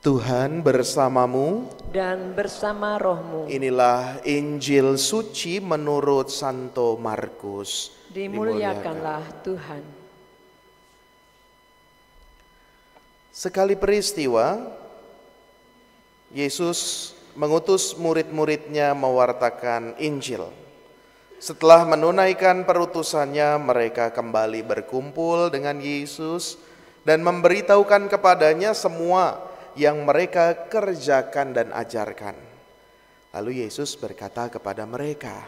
Tuhan bersamamu dan bersama rohmu. Inilah Injil suci menurut Santo Markus. Dimuliakanlah Tuhan. Sekali peristiwa, Yesus mengutus murid-muridnya mewartakan Injil. Setelah menunaikan perutusannya, mereka kembali berkumpul dengan Yesus dan memberitahukan kepadanya semua yang mereka kerjakan dan ajarkan. Lalu Yesus berkata kepada mereka,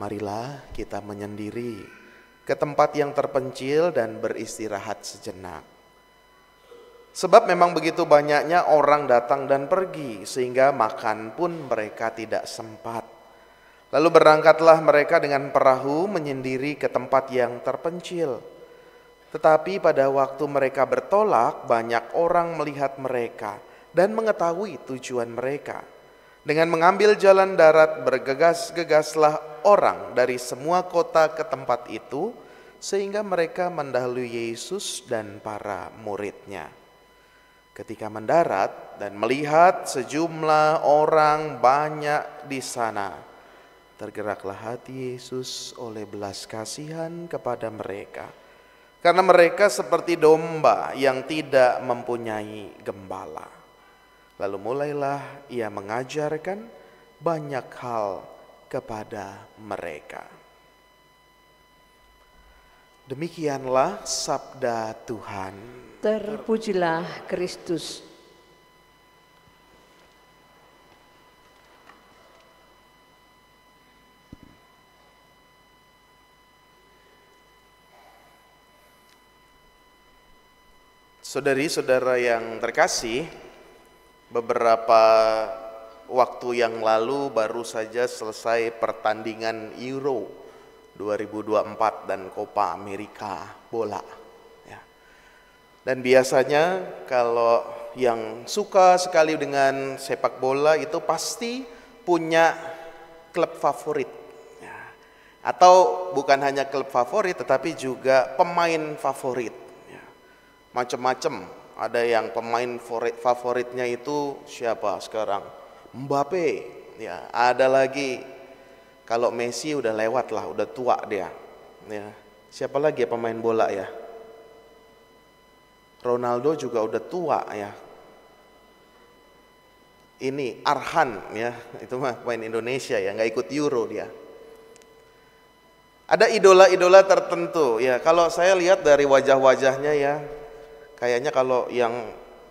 "Marilah kita menyendiri ke tempat yang terpencil dan beristirahat sejenak." Sebab memang begitu banyaknya orang datang dan pergi, sehingga makan pun mereka tidak sempat. Lalu berangkatlah mereka dengan perahu menyendiri ke tempat yang terpencil. Tetapi pada waktu mereka bertolak, banyak orang melihat mereka dan mengetahui tujuan mereka. Dengan mengambil jalan darat, bergegas-gegaslah orang dari semua kota ke tempat itu, sehingga mereka mendahului Yesus dan para muridnya. Ketika mendarat dan melihat sejumlah orang banyak di sana, tergeraklah hati Yesus oleh belas kasihan kepada mereka karena mereka seperti domba yang tidak mempunyai gembala. Lalu mulailah ia mengajarkan banyak hal kepada mereka. Demikianlah sabda Tuhan. Terpujilah Kristus. Saudari-saudara yang terkasih, beberapa waktu yang lalu baru saja selesai pertandingan Euro 2024 dan Copa America bola. Ya. Dan biasanya kalau yang suka sekali dengan sepak bola itu pasti punya klub favorit. Ya. Atau bukan hanya klub favorit tetapi juga pemain favorit macam-macam. Ada yang pemain favoritnya itu siapa sekarang? Mbappe. Ya, ada lagi kalau Messi udah lewat lah, udah tua dia. Ya. Siapa lagi ya pemain bola ya? Ronaldo juga udah tua ya. Ini Arhan ya, itu mah pemain Indonesia ya, nggak ikut Euro dia. Ada idola-idola tertentu ya. Kalau saya lihat dari wajah-wajahnya ya, Kayaknya kalau yang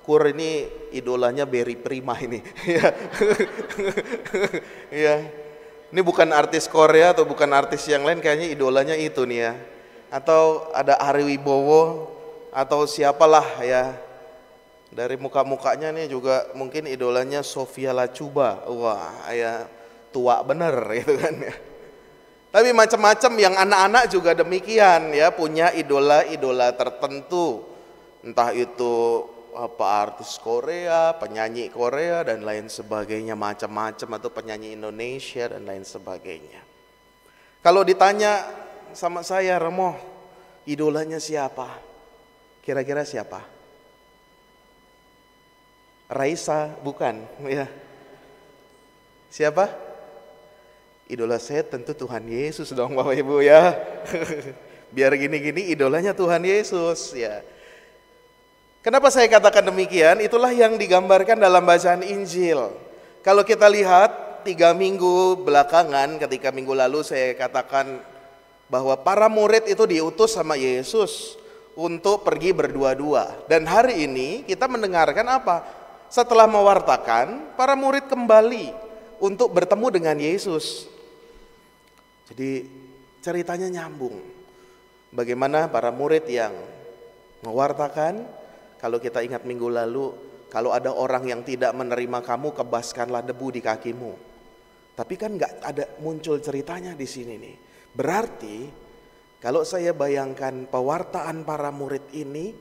Kur ini idolanya Berry Prima ini. ya. Ini bukan artis Korea atau bukan artis yang lain, kayaknya idolanya itu nih ya. Atau ada Ari Wibowo atau siapalah ya. Dari muka-mukanya nih juga mungkin idolanya Sofia Lacuba. Wah, ya tua bener gitu kan ya. Tapi macam-macam yang anak-anak juga demikian ya, punya idola-idola tertentu entah itu apa artis Korea, penyanyi Korea dan lain sebagainya macam-macam atau penyanyi Indonesia dan lain sebagainya. Kalau ditanya sama saya Remo, idolanya siapa? Kira-kira siapa? Raisa bukan, ya. Siapa? Idola saya tentu Tuhan Yesus dong Bapak Ibu ya. Biar gini-gini idolanya Tuhan Yesus ya Kenapa saya katakan demikian? Itulah yang digambarkan dalam bacaan Injil. Kalau kita lihat tiga minggu belakangan ketika minggu lalu saya katakan bahwa para murid itu diutus sama Yesus untuk pergi berdua-dua. Dan hari ini kita mendengarkan apa? Setelah mewartakan, para murid kembali untuk bertemu dengan Yesus. Jadi ceritanya nyambung. Bagaimana para murid yang mewartakan kalau kita ingat minggu lalu, kalau ada orang yang tidak menerima kamu, kebaskanlah debu di kakimu. Tapi kan nggak ada muncul ceritanya di sini nih. Berarti kalau saya bayangkan pewartaan para murid ini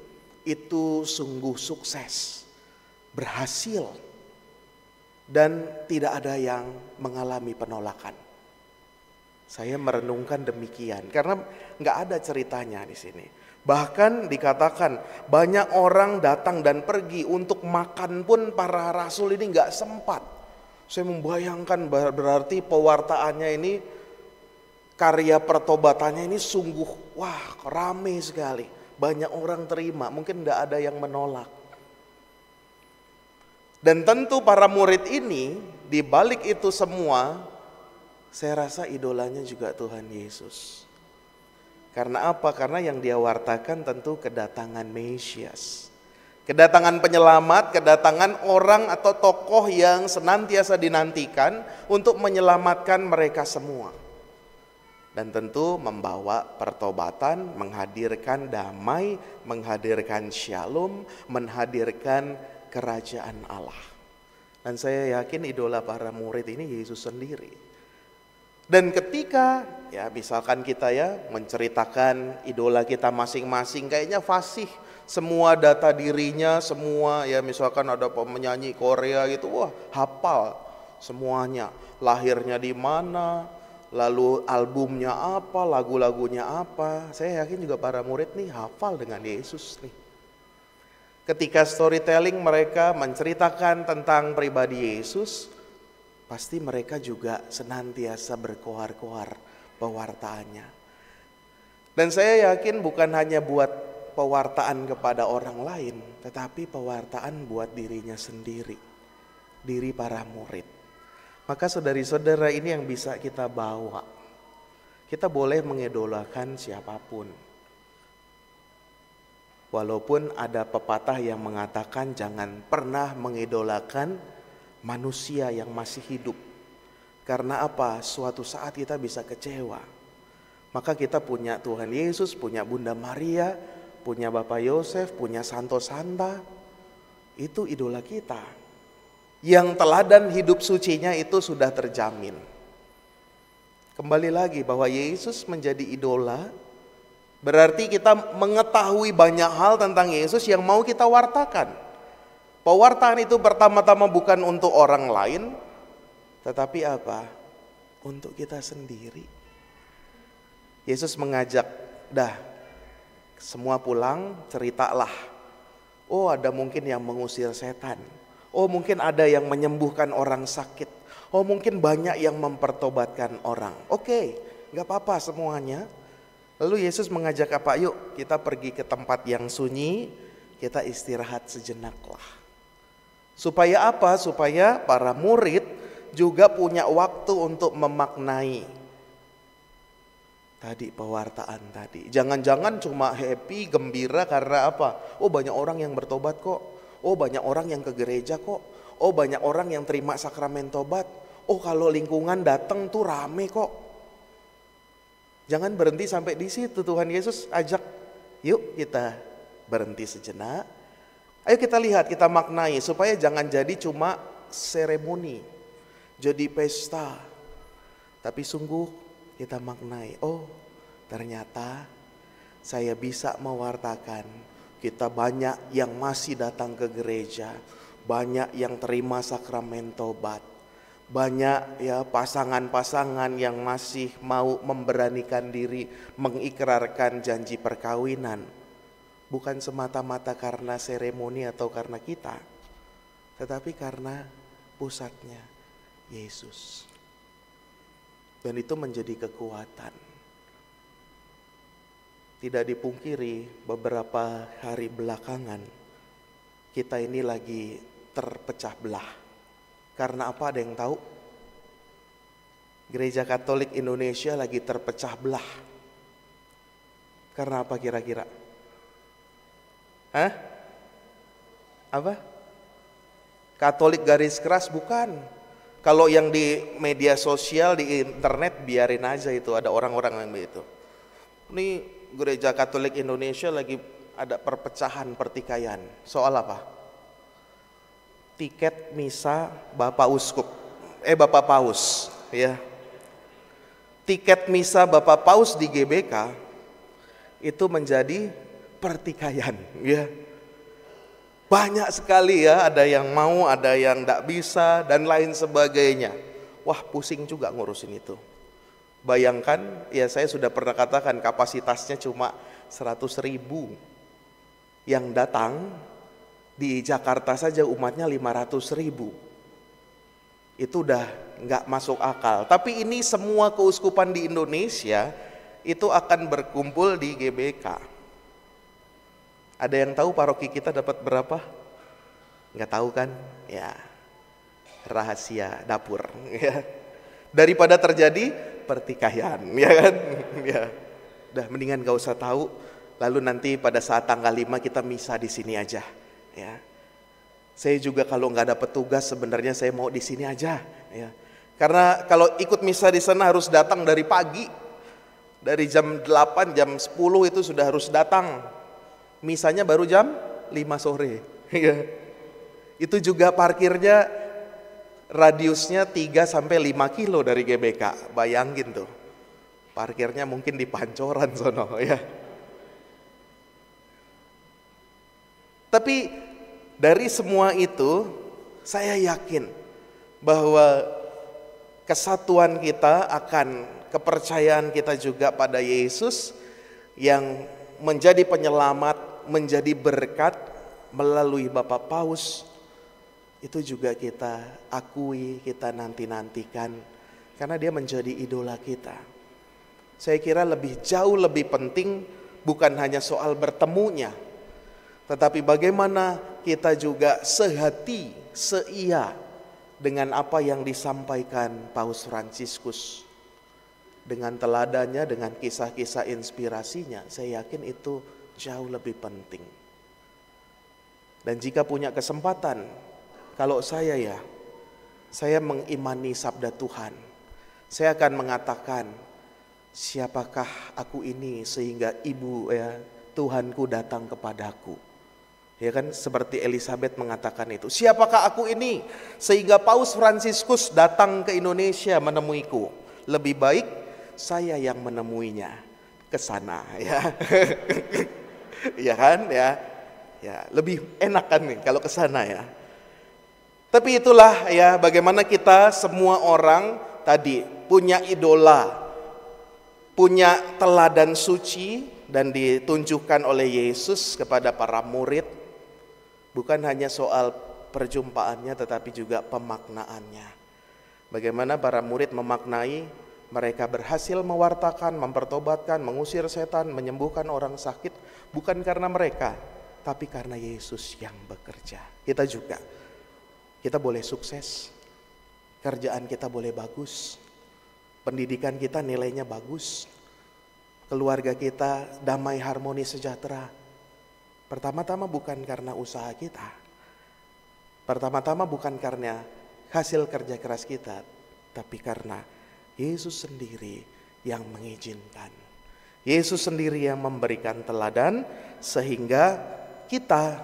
itu sungguh sukses, berhasil, dan tidak ada yang mengalami penolakan. Saya merenungkan demikian karena nggak ada ceritanya di sini. Bahkan dikatakan banyak orang datang dan pergi untuk makan pun para rasul ini nggak sempat. Saya membayangkan berarti pewartaannya ini karya pertobatannya ini sungguh wah rame sekali. Banyak orang terima, mungkin tidak ada yang menolak. Dan tentu para murid ini di balik itu semua saya rasa idolanya juga Tuhan Yesus. Karena apa? Karena yang dia wartakan tentu kedatangan Mesias. Kedatangan penyelamat, kedatangan orang atau tokoh yang senantiasa dinantikan untuk menyelamatkan mereka semua. Dan tentu membawa pertobatan, menghadirkan damai, menghadirkan shalom, menghadirkan kerajaan Allah. Dan saya yakin idola para murid ini Yesus sendiri. Dan ketika ya misalkan kita ya menceritakan idola kita masing-masing kayaknya fasih semua data dirinya semua ya misalkan ada penyanyi Korea gitu wah hafal semuanya lahirnya di mana lalu albumnya apa lagu-lagunya apa saya yakin juga para murid nih hafal dengan Yesus nih ketika storytelling mereka menceritakan tentang pribadi Yesus pasti mereka juga senantiasa berkoar-koar pewartaannya. Dan saya yakin bukan hanya buat pewartaan kepada orang lain, tetapi pewartaan buat dirinya sendiri, diri para murid. Maka saudari-saudara ini yang bisa kita bawa. Kita boleh mengidolakan siapapun. Walaupun ada pepatah yang mengatakan jangan pernah mengidolakan manusia yang masih hidup. Karena apa? Suatu saat kita bisa kecewa. Maka kita punya Tuhan Yesus, punya Bunda Maria, punya Bapak Yosef, punya Santo Santa. Itu idola kita. Yang teladan hidup sucinya itu sudah terjamin. Kembali lagi bahwa Yesus menjadi idola berarti kita mengetahui banyak hal tentang Yesus yang mau kita wartakan. Pewartaan itu pertama-tama bukan untuk orang lain, tetapi apa? Untuk kita sendiri. Yesus mengajak, dah semua pulang, ceritalah. Oh ada mungkin yang mengusir setan. Oh mungkin ada yang menyembuhkan orang sakit. Oh mungkin banyak yang mempertobatkan orang. Oke, okay, nggak apa-apa semuanya. Lalu Yesus mengajak apa? Yuk kita pergi ke tempat yang sunyi, kita istirahat sejenaklah. lah Supaya apa? Supaya para murid juga punya waktu untuk memaknai tadi pewartaan tadi. Jangan-jangan cuma happy, gembira karena apa? Oh banyak orang yang bertobat kok. Oh banyak orang yang ke gereja kok. Oh banyak orang yang terima sakramen tobat. Oh kalau lingkungan datang tuh rame kok. Jangan berhenti sampai di situ Tuhan Yesus ajak. Yuk kita berhenti sejenak Ayo kita lihat, kita maknai supaya jangan jadi cuma seremoni, jadi pesta. Tapi sungguh kita maknai, oh ternyata saya bisa mewartakan. Kita banyak yang masih datang ke gereja, banyak yang terima sakramen tobat. Banyak ya pasangan-pasangan yang masih mau memberanikan diri mengikrarkan janji perkawinan bukan semata-mata karena seremoni atau karena kita, tetapi karena pusatnya Yesus. Dan itu menjadi kekuatan. Tidak dipungkiri, beberapa hari belakangan kita ini lagi terpecah belah. Karena apa? Ada yang tahu? Gereja Katolik Indonesia lagi terpecah belah. Karena apa kira-kira? Hah? Apa? Katolik garis keras bukan. Kalau yang di media sosial, di internet biarin aja itu ada orang-orang yang begitu. Ini gereja Katolik Indonesia lagi ada perpecahan, pertikaian. Soal apa? Tiket misa Bapak Uskup. Eh Bapak Paus, ya. Tiket misa Bapak Paus di GBK itu menjadi pertikaian ya. Banyak sekali ya, ada yang mau, ada yang tidak bisa dan lain sebagainya. Wah, pusing juga ngurusin itu. Bayangkan, ya saya sudah pernah katakan kapasitasnya cuma 100 ribu. Yang datang di Jakarta saja umatnya 500 ribu. Itu udah nggak masuk akal. Tapi ini semua keuskupan di Indonesia itu akan berkumpul di GBK. Ada yang tahu paroki kita dapat berapa? Enggak tahu kan? Ya, rahasia dapur. Ya. Daripada terjadi pertikaian, ya kan? Ya, udah mendingan gak usah tahu. Lalu nanti pada saat tanggal 5 kita misa di sini aja, ya. Saya juga kalau nggak ada petugas sebenarnya saya mau di sini aja, ya. Karena kalau ikut misa di sana harus datang dari pagi. Dari jam 8, jam 10 itu sudah harus datang Misalnya baru jam 5 sore. Iya. Itu juga parkirnya radiusnya 3 sampai 5 kilo dari GBK. Bayangin tuh. Parkirnya mungkin di pancoran sono ya. Tapi dari semua itu saya yakin bahwa kesatuan kita akan kepercayaan kita juga pada Yesus yang menjadi penyelamat menjadi berkat melalui Bapak Paus itu juga kita akui, kita nanti-nantikan karena dia menjadi idola kita. Saya kira lebih jauh lebih penting bukan hanya soal bertemunya, tetapi bagaimana kita juga sehati, seia dengan apa yang disampaikan Paus Fransiskus. Dengan teladannya, dengan kisah-kisah inspirasinya, saya yakin itu jauh lebih penting. Dan jika punya kesempatan, kalau saya ya, saya mengimani sabda Tuhan. Saya akan mengatakan, siapakah aku ini sehingga ibu ya Tuhanku datang kepadaku. Ya kan seperti Elizabeth mengatakan itu. Siapakah aku ini sehingga Paus Fransiskus datang ke Indonesia menemuiku? Lebih baik saya yang menemuinya ke sana ya. ya kan ya ya lebih enak kan nih kalau ke sana ya tapi itulah ya bagaimana kita semua orang tadi punya idola punya teladan suci dan ditunjukkan oleh Yesus kepada para murid bukan hanya soal perjumpaannya tetapi juga pemaknaannya bagaimana para murid memaknai mereka berhasil mewartakan, mempertobatkan, mengusir setan, menyembuhkan orang sakit bukan karena mereka, tapi karena Yesus yang bekerja. Kita juga kita boleh sukses. Kerjaan kita boleh bagus. Pendidikan kita nilainya bagus. Keluarga kita damai, harmoni, sejahtera. Pertama-tama bukan karena usaha kita. Pertama-tama bukan karena hasil kerja keras kita, tapi karena Yesus sendiri yang mengizinkan. Yesus sendiri yang memberikan teladan sehingga kita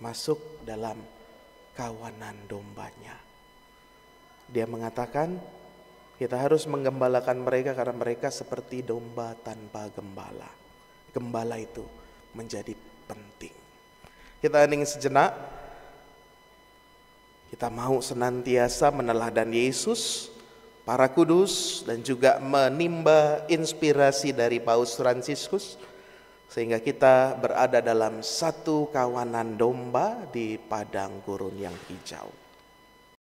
masuk dalam kawanan dombanya. Dia mengatakan kita harus menggembalakan mereka karena mereka seperti domba tanpa gembala. Gembala itu menjadi penting. Kita hening sejenak. Kita mau senantiasa meneladan Yesus para kudus dan juga menimba inspirasi dari Paus Fransiskus sehingga kita berada dalam satu kawanan domba di padang gurun yang hijau.